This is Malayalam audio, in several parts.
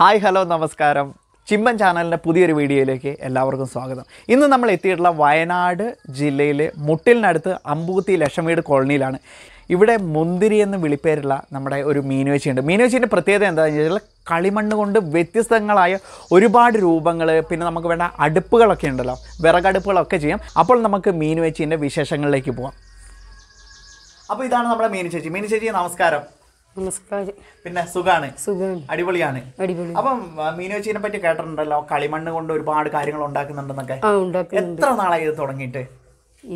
ഹായ് ഹലോ നമസ്കാരം ചിമ്മൻ ചാനലിൻ്റെ പുതിയൊരു വീഡിയോയിലേക്ക് എല്ലാവർക്കും സ്വാഗതം ഇന്ന് നമ്മൾ എത്തിയിട്ടുള്ള വയനാട് ജില്ലയിലെ മുട്ടിലിനടുത്ത് അമ്പൂത്തി ലക്ഷമീട് കോളനിയിലാണ് ഇവിടെ മുന്തിരി എന്ന് വിളിപ്പേരുള്ള നമ്മുടെ ഒരു മീനുവച്ചിയുണ്ട് മീനുവച്ചിൻ്റെ പ്രത്യേകത എന്താണെന്ന് വെച്ചാൽ കളിമണ്ണ് കൊണ്ട് വ്യത്യസ്തങ്ങളായ ഒരുപാട് രൂപങ്ങൾ പിന്നെ നമുക്ക് വേണ്ട അടുപ്പുകളൊക്കെ ഉണ്ടല്ലോ വിറകടുപ്പുകളൊക്കെ ചെയ്യാം അപ്പോൾ നമുക്ക് മീനുവച്ചിൻ്റെ വിശേഷങ്ങളിലേക്ക് പോകാം അപ്പോൾ ഇതാണ് നമ്മുടെ മീനു ചേച്ചി മീനു ചേച്ചി നമസ്കാരം പിന്നെ സുഖാണ് സുഖാണ് അടിപൊളിയാണ് അടിപൊളി അപ്പം മീനുവച്ചിനെ പറ്റി കേട്ടിട്ടുണ്ടല്ലോ കളിമണ്ണ് കൊണ്ട് ഒരുപാട് കാര്യങ്ങൾ ഉണ്ടാക്കുന്നുണ്ടെന്നൊക്കെ എത്ര നാളായി ഇത് തുടങ്ങിയിട്ട്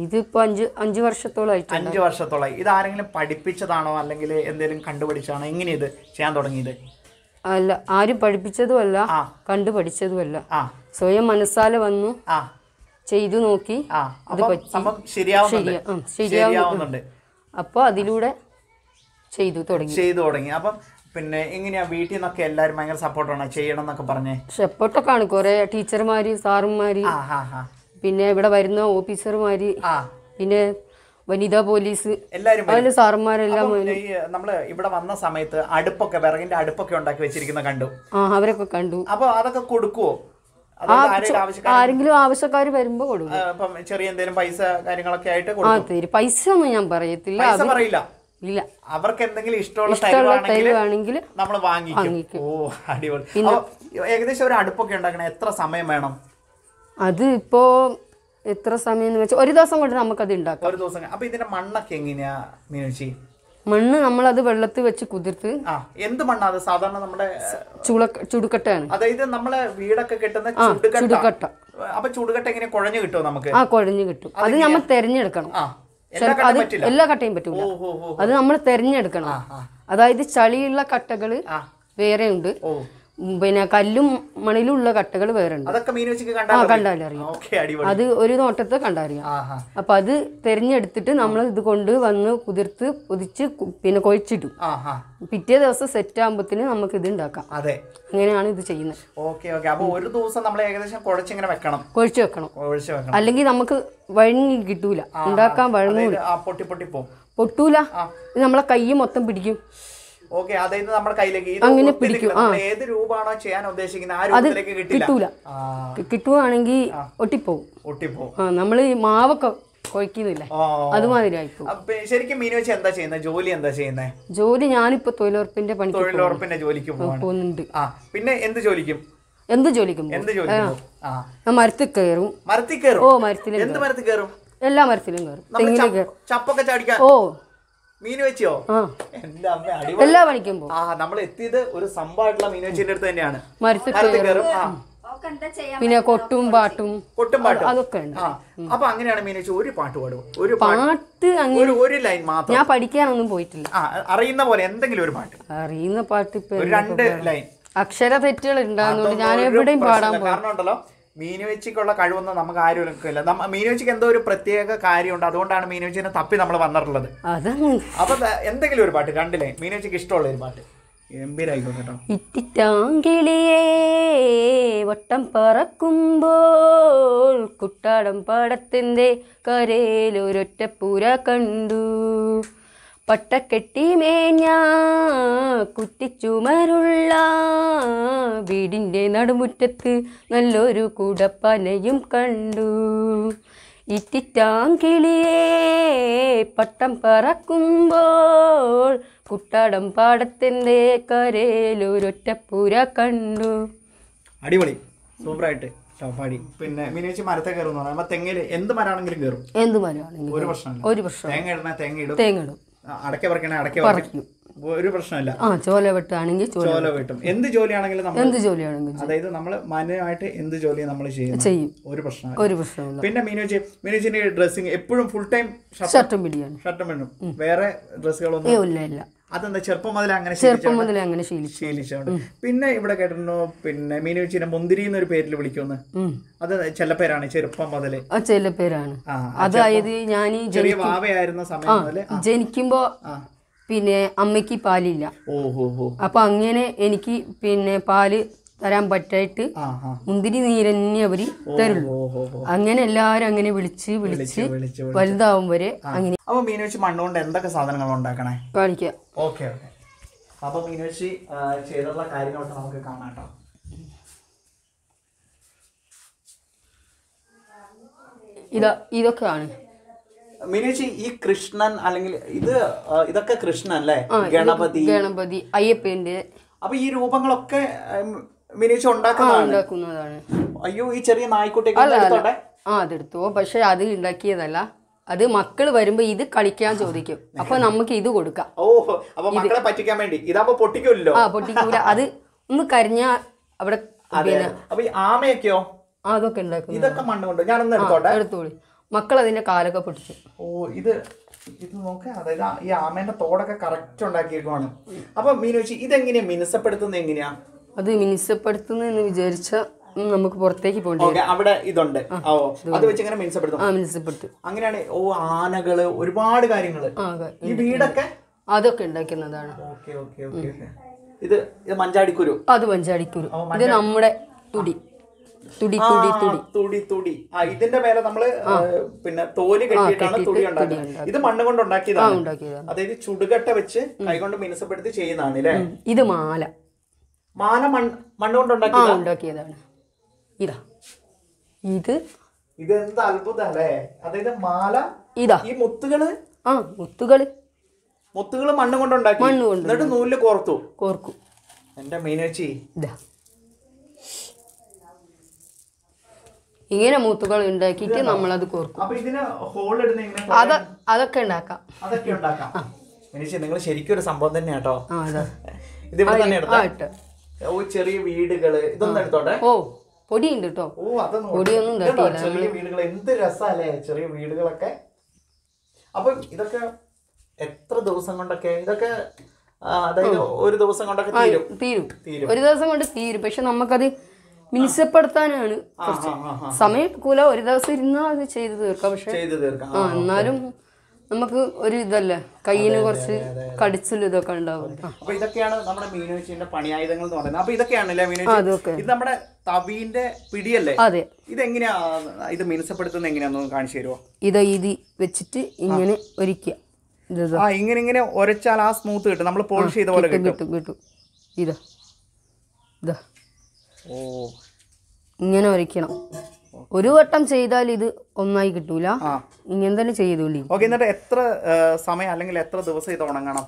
ഇതിപ്പോ അഞ്ച് അഞ്ച് വർഷത്തോളായിട്ട് അഞ്ചു വർഷത്തോളായി ഇത് ആരെങ്കിലും പഠിപ്പിച്ചതാണോ അല്ലെങ്കിൽ എന്തെങ്കിലും കണ്ടുപിടിച്ചാണോ എങ്ങനെയത് ഇത് ചെയ്യാൻ തുടങ്ങിയത് അല്ല ആരും പഠിപ്പിച്ചതുമല്ല ആ. കണ്ടു പഠിച്ചതുമല്ല സ്വയം മനസ്സാല വന്നു ആ ചെയ്തു നോക്കി അത് ശരിയാവുന്നുണ്ട് ശരിയാവുന്നുണ്ട്. ശരിയാവുന്നുണ്ട് അപ്പൊ അതിലൂടെ ചെയ്തു തുടങ്ങി ചെയ്തു തുടങ്ങി അപ്പം പിന്നെ എങ്ങനെയാ വീട്ടിൽ നിന്നൊക്കെ എല്ലാരും ഭയങ്കര സപ്പോർട്ടാണ് ചെയ്യണം എന്നൊക്കെ പറഞ്ഞേ സപ്പോർട്ടൊക്കെ ആണ് കുറെ ടീച്ചർമാര് സാറുമാര് പിന്നെ ഇവിടെ വരുന്ന ഓഫീസർമാര് പിന്നെ വനിതാ പോലീസ് എല്ലാരും സാറുമാരെല്ലാം നമ്മള് ഇവിടെ വന്ന സമയത്ത് അടുപ്പൊക്കെ വിറകിന്റെ അടുപ്പൊക്കെ ഉണ്ടാക്കി വെച്ചിരിക്കുന്ന കണ്ടു ആ അവരൊക്കെ കണ്ടു അപ്പൊ അതൊക്കെ കൊടുക്കുവോ ആരെങ്കിലും ആവശ്യക്കാർ വരുമ്പോ കൊടുക്കും ചെറിയ എന്തെങ്കിലും പൈസ കാര്യങ്ങളൊക്കെ ആയിട്ട് പൈസ ഒന്നും ഞാൻ പറയത്തില്ല പറയില്ല ഇല്ല അവർക്ക് എന്തെങ്കിലും ഇഷ്ടമുള്ള തൈവാണെങ്കിൽ നമ്മൾ വാങ്ങിക്കും ഓ അടിപൊളി ഏകദേശം ഒരു അടുപ്പൊക്കെ ഉണ്ടാക്കണം എത്ര സമയം വേണം അത് ഇപ്പോ എത്ര സമയം എന്ന് വെച്ചാൽ ഒരു ദിവസം കൊണ്ട് നമുക്ക് അത് ഉണ്ടാക്കാം ഒരു ദിവസം അപ്പൊ ഇതിന്റെ മണ്ണൊക്കെ എങ്ങനെയാ മീനുഷി മണ്ണ് നമ്മൾ അത് വെള്ളത്തിൽ വെച്ച് കുതിർത്ത് എന്ത് മണ്ണാ അത് സാധാരണ നമ്മുടെ ചുടുക്കട്ടയാണ് അതായത് നമ്മളെ വീടൊക്കെ കിട്ടുന്ന ചുടുകട്ട അപ്പൊ ചുടുകട്ട എങ്ങനെ കുഴഞ്ഞു കിട്ടുമോ നമുക്ക് ആ കുഴഞ്ഞു കിട്ടും അത് നമ്മൾ തെരഞ്ഞെടുക്കണം അത് എല്ലാ കട്ടയും പറ്റൂല അത് നമ്മൾ തെരഞ്ഞെടുക്കണം അതായത് ചളിയുള്ള കട്ടകള് വേറെ ഉണ്ട് പിന്നെ കല്ലും മണിലുള്ള കട്ടകൾ വേറുണ്ട് ആ കണ്ടാലറിയാം അത് ഒരു നോട്ടത്തെ കണ്ടറിയാം അപ്പൊ അത് തെരഞ്ഞെടുത്തിട്ട് നമ്മൾ ഇത് കൊണ്ട് വന്ന് കുതിർത്ത് പൊതിച്ച് പിന്നെ കൊഴിച്ചിട്ടു പിറ്റേ ദിവസം സെറ്റ് ആകുമ്പത്തിന് നമുക്ക് ഇത് ഉണ്ടാക്കാം അതെ അങ്ങനെയാണ് ഇത് ചെയ്യുന്നത് ഓക്കെ ഓക്കെ അപ്പോൾ ഒരു ദിവസം നമ്മൾ ഏകദേശം കുഴച്ചിങ്ങനെ വെക്കണം വെക്കണം കുഴച്ച് വെക്കണം അല്ലെങ്കിൽ നമുക്ക് വഴങ്ങി കിട്ടൂല ഉണ്ടാക്കാൻ വഴങ്ങൂല പൊട്ടി പൊട്ടി പോകും പൊട്ടൂല നമ്മളെ കൈ മൊത്തം പിടിക്കും ഓക്കെ അതായത് നമ്മുടെ കയ്യിലേക്ക് അങ്ങനെ പിടിക്കും ഏത് രൂപമാണോ ചെയ്യാൻ ഉദ്ദേശിക്കുന്നത് ആ രൂപത്തിലേക്ക് കിട്ടില്ല കിട്ടുവാണെങ്കിൽ ഒട്ടിപ്പോവും ഒട്ടിപ്പോവും നമ്മൾ മാവൊക്കെ കുഴക്കുന്നില്ല അതുമാതിരി ശരിക്കും മീനു വെച്ച് എന്താ ചെയ്യുന്നത് ജോലി എന്താ ചെയ്യുന്നത് ജോലി ഞാനിപ്പോ തൊഴിലുറപ്പിന്റെ പണി തൊഴിലുറപ്പിന്റെ ജോലിക്ക് പോകുന്നുണ്ട് പിന്നെ എന്ത് ജോലിക്കും എന്ത് ജോലിക്കും എന്ത് ജോലിക്കും മരത്തിൽ കയറും മരത്തിൽ കയറും ഓ മരത്തിൽ എന്ത് മരത്തിൽ കയറും എല്ലാ മരത്തിലും കയറും ചപ്പൊക്കെ ചാടിക്കാൻ ഓ മീൻ വെച്ചോ എന്താ അമ്മ എല്ലാ പണിക്കും ആ നമ്മൾ എത്തിയത് ഒരു സംഭവമായിട്ടുള്ള മീൻ വെച്ചിന്റെ അടുത്ത് തന്നെയാണ് പിന്നെ കൊട്ടും പാട്ടും കൊട്ടും പാട്ടും അതൊക്കെ ഉണ്ട് അപ്പൊ അങ്ങനെയാണ് വെച്ചാൽ ഒരു പാട്ട് പാടും ഒരു പാട്ട് ഒരു ഒരു ലൈൻ മാത്രം ഞാൻ പഠിക്കാനൊന്നും പോയിട്ടില്ല അറിയുന്ന പോലെ എന്തെങ്കിലും ഒരു പാട്ട് അറിയുന്ന പാട്ട് ഇപ്പൊ രണ്ട് ലൈൻ അക്ഷര തെറ്റുകൾ ഉണ്ടാകുന്നുണ്ട് ഞാൻ എവിടെയും പാടാൻ കാരണം മീനുവെച്ചിക്കുള്ള കഴിവൊന്നും നമുക്ക് ആരും എടുക്കില്ല മീനുവെച്ചിക്ക് എന്തോ ഒരു പ്രത്യേക കാര്യമുണ്ട് അതുകൊണ്ടാണ് മീനുവെച്ചിനെ തപ്പി നമ്മൾ വന്നിട്ടുള്ളത് അപ്പൊ എന്തെങ്കിലും ഒരു പാട്ട് രണ്ടിലെ മീനുവെച്ചിക്ക് ഇഷ്ടമുള്ള ഒരു പാട്ട് ഇത്തിത്താങ്കിളിയേ വട്ടം പറക്കുമ്പോൾ കുട്ടാടം കരയിൽ കരയിലൊരൊറ്റ പുര കണ്ടു പട്ടക്കെട്ടി മേഞ്ഞ കുറ്റിച്ചുമരുള്ള വീടിൻ്റെ നടുമുറ്റത്ത് നല്ലൊരു കുടപ്പനയും കണ്ടു ഇറ്റിറ്റാങ്കിളിയെ പട്ടം പറക്കുമ്പോൾ കുട്ടാടം പാടത്തിൻ്റെ കരയിലൊരൊറ്റപ്പുര കണ്ടു അടിപൊളി സൂപ്പറായിട്ട് പിന്നെ മീനേച്ചി മരത്തെ കയറും തെങ്ങയില് എന്ത് മരമാണെങ്കിലും കയറും എന്ത് മരമാണെങ്കിലും ഒരു പ്രശ്നമില്ല ഒരു പ്രശ്നം തേങ്ങ ഇടുന്ന തേങ്ങ ഇടും തേങ്ങ ഇടും അടക്ക പറിക്കണേ ഒരു പ്രശ്നമില്ല ആ ചോല വെട്ടാണെങ്കിൽ ചോല വെട്ടും എന്ത് ജോലിയാണെങ്കിലും നമ്മൾ എന്ത് ജോലിയാണെങ്കിലും അതായത് നമ്മൾ മാന്യമായിട്ട് എന്ത് ജോലി നമ്മൾ ചെയ്യും ചെയ്യും ഒരു പ്രശ്നം ഒരു പ്രശ്നമില്ല പിന്നെ മീനോജി മീനോജിന്റെ ഡ്രസ്സിംഗ് എപ്പോഴും ഫുൾ ടൈം ഷർട്ടും പിടിയാണ് ഷർട്ടും പിടിയും വേറെ ഡ്രസ്സുകളൊന്നും ഇല്ല ഇല്ല അതെന്താ ചെറുപ്പം മുതലേ അങ്ങനെ ചെറുപ്പം മുതലേ അങ്ങനെ ശീലിച്ചോണ്ട് പിന്നെ ഇവിടെ കേട്ടിരുന്നു പിന്നെ മീനു വെച്ചിനെ മുന്തിരി എന്നൊരു പേരിൽ വിളിക്കുന്നു അത് ചില പേരാണ് ചെറുപ്പം മുതലേ ചില പേരാണ് അതായത് ഞാൻ ചെറിയ വാവയായിരുന്ന സമയം മുതലേ ജനിക്കുമ്പോ പിന്നെ അമ്മയ്ക്ക് പാലില്ല ഓഹോ അപ്പൊ അങ്ങനെ എനിക്ക് പിന്നെ പാല് തരാൻ പറ്റായിട്ട് മുന്തിരി നീരന്നെ അവര് തരുള്ളൂ അങ്ങനെ എല്ലാരും അങ്ങനെ വിളിച്ച് വിളിച്ച് വലുതാവും വരെ അങ്ങനെ അപ്പൊ മീനുവെച്ച് മണ്ണുകൊണ്ട് എന്തൊക്കെ സാധനങ്ങൾ ഉണ്ടാക്കണേ കാണിക്കാം ഓക്കെ ഓക്കെ അപ്പൊ മീനുവെച്ച് ചെയ്തുള്ള കാര്യങ്ങളൊക്കെ നമുക്ക് കാണാം കേട്ടോ ഇതാ ഇതൊക്കെയാണ് മിനുജി ഈ കൃഷ്ണൻ അല്ലെങ്കിൽ ഇത് ഇതൊക്കെ കൃഷ്ണൻ അല്ലേ ഗണപതി ഗണപതി അയ്യപ്പന്റെ അപ്പൊ ഈ രൂപങ്ങളൊക്കെ മിനിയേച്ചർ ഉണ്ടാക്കുന്നതാണ് അയ്യോ ഈ ചെറിയ നായ്ക്കുട്ടിയൊക്കെ ആ അതെടുത്തു പക്ഷെ അത് ഉണ്ടാക്കിയതല്ല അത് മക്കൾ വരുമ്പോ ഇത് കളിക്കാൻ ചോദിക്കും അപ്പൊ നമുക്ക് ഇത് കൊടുക്കാം ഓ അപ്പൊ മക്കളെ പറ്റിക്കാൻ വേണ്ടി ഇതാകുമ്പോ പൊട്ടിക്കൂലോ ആ പൊട്ടിക്കൂല അത് ഒന്ന് കരിഞ്ഞ അവിടെ അപ്പൊ ഈ ആമയൊക്കെയോ അതൊക്കെ ഉണ്ടാക്കും ഇതൊക്കെ മണ്ണ് കൊണ്ട് ഞാനൊന്ന് എടുത്തോട്ടെ എടുത്തോളി മക്കൾ അതിന്റെ കാലൊക്കെ പിടിച്ചു ഓ ഇത് ഇത് നോക്കുക അതായത് ഈ ആമേന്റെ തോടൊക്കെ കറക്റ്റ് ഉണ്ടാക്കിയേക്കുവാണ് അപ്പൊ മീനുവെച്ച് ഇതെങ്ങനെയാ മിനുസപ്പെടുത്തുന്നത് എങ്ങനെയാ അത് മിനിസപ്പെടുത്തുന്നു എന്ന് വിചാരിച്ച നമുക്ക് പുറത്തേക്ക് പോകണ്ടേ ആനകള് ഒരുപാട് കാര്യങ്ങള് ഈ വീടൊക്കെ അതൊക്കെ ഉണ്ടാക്കുന്നതാണ് ഇത് മഞ്ചാടിക്കുരു അത് മഞ്ചാടിക്കുരു ഇത് നമ്മുടെ തുടി തുടി തുടി തുടി തുടി തുടി ആ ഇതിന്റെ മേലെ നമ്മള് പിന്നെ തോല് കെട്ടിയിട്ടാണ് തുടി ഇത് മണ്ണ് കൊണ്ട് ഉണ്ടാക്കിയതാണ് അതായത് ചുടുകട്ട വെച്ച് കൈകൊണ്ട് മിനുസപ്പെടുത്തി ചെയ്യുന്നതാണ് ഇത് മാല മാല മണ്ണ് മണ്ണുകൊണ്ടുണ്ടാക്കിയത് ഉണ്ടാക്കിയതാണ് ഇതാ ഇത് ഇതെന്ത് അത്ഭുതല്ലേ അതായത് മാല ഇതാ ഈ മുത്തുകള് ആ മുത്തുകള് മുത്തുകള് മണ്ണ് കൊണ്ട് എന്നിട്ട് നൂലില് കോർത്തു കോർക്കും എന്റെ മീനാച്ചി ഇതാ ഇങ്ങനെ മുത്തുകൾ നമ്മൾ അത് കോർക്കും അത് അതൊക്കെ ഉണ്ടാക്കാം അതൊക്കെ ഉണ്ടാക്കാം നിങ്ങൾ ശരിക്കും ഒരു സംഭവം തന്നെ കേട്ടോ ഇത് ഇവിടെ തന്നെ എടുത്താ ചെറിയ വീടുകള് ഇതൊന്നും എടുത്തോട്ടെ ഓ പൊടിയുണ്ട് കേട്ടോ ഓ അതൊന്നും പൊടിയൊന്നും ചെറിയ വീടുകൾ എന്ത് രസമല്ലേ ചെറിയ വീടുകളൊക്കെ അപ്പൊ ഇതൊക്കെ എത്ര ദിവസം കൊണ്ടൊക്കെ ഇതൊക്കെ ഒരു ദിവസം കൊണ്ടൊക്കെ തീരും തീരും ഒരു ദിവസം കൊണ്ട് തീരും പക്ഷെ നമുക്കത് മിനിസപ്പെടുത്താനാണ് സമയം കൂല ഒരു ദിവസം ഇരുന്നാൽ അത് ചെയ്തു തീർക്കാം പക്ഷെ എന്നാലും നമുക്ക് ഒരു ഇതല്ലേ കയ്യിന് കുറച്ച് കടിച്ചിലും ഇതൊക്കെ ഉണ്ടാവും അപ്പൊ ഇതൊക്കെയാണ് നമ്മുടെ മീനോച്ചിന്റെ പണിയായുധങ്ങൾ എന്ന് പറയുന്നത് അപ്പൊ ഇതൊക്കെയാണല്ലേ അതൊക്കെ ഇത് നമ്മുടെ തവിന്റെ പിടിയല്ലേ അതെ ഇതെങ്ങനെയാ ഇത് മിനുസപ്പെടുത്തുന്ന എങ്ങനെയാന്ന് കാണിച്ചു തരുമോ ഇത് ഇത് വെച്ചിട്ട് ഇങ്ങനെ ഒരിക്കുക ആ ഇങ്ങനെ ഇങ്ങനെ ഒരച്ചാൽ ആ സ്മൂത്ത് കിട്ടും നമ്മൾ പോളിഷ് ചെയ്ത പോലെ കിട്ടും കിട്ടും ഇതാ ഇതാ ഓ ഇങ്ങനെ ഒരിക്കണം ഒരു വട്ടം ചെയ്താൽ ഇത് ഒന്നായി കിട്ടൂല ഇങ്ങനെ തന്നെ ചെയ്തോളി എന്നിട്ട് എത്ര സമയം അല്ലെങ്കിൽ എത്ര ദിവസം ഇത് ഉണങ്ങണം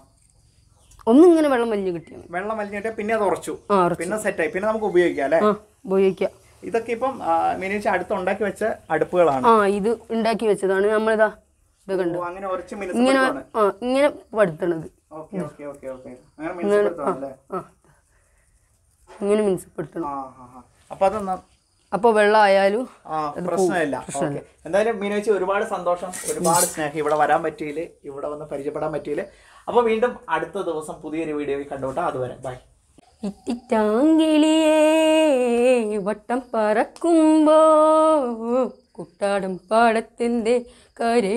ഒന്നിങ്ങനെ വെള്ളം മലിഞ്ഞു കിട്ടിയ വെള്ളം വലിഞ്ഞിട്ട് പിന്നെ അത് ഉറച്ചു പിന്നെ സെറ്റായി പിന്നെ നമുക്ക് ഉപയോഗിക്കാം അല്ലേ ഉപയോഗിക്കാം ഇതൊക്കെ ഇപ്പം മിനിച്ച് അടുത്ത് ഉണ്ടാക്കി വെച്ച അടുപ്പുകളാണ് ആ ഇത് ഉണ്ടാക്കി വെച്ചതാണ് നമ്മളിതാ ഇത് കണ്ടു അങ്ങനെ ഇങ്ങനെ ഇങ്ങനെ പടുത്തണത് ഇങ്ങനെ മിനുസപ്പെടുത്തണം അപ്പൊ അതൊന്നും അപ്പൊ ആയാലും പ്രശ്നമില്ല എന്തായാലും മീനോച്ചി ഒരുപാട് സന്തോഷം ഒരുപാട് സ്നേഹം ഇവിടെ വരാൻ പറ്റിയില്ല ഇവിടെ വന്ന് പരിചയപ്പെടാൻ പറ്റിയില്ല അപ്പൊ വീണ്ടും അടുത്ത ദിവസം പുതിയൊരു വീഡിയോയിൽ കണ്ടോട്ടെ അതുവരെ ബൈ ഇത്തിറ്റാങ്കിളിയേ വട്ടം പറക്കുമ്പോ കുട്ടാടും പാടത്തിൻ്റെ കരേ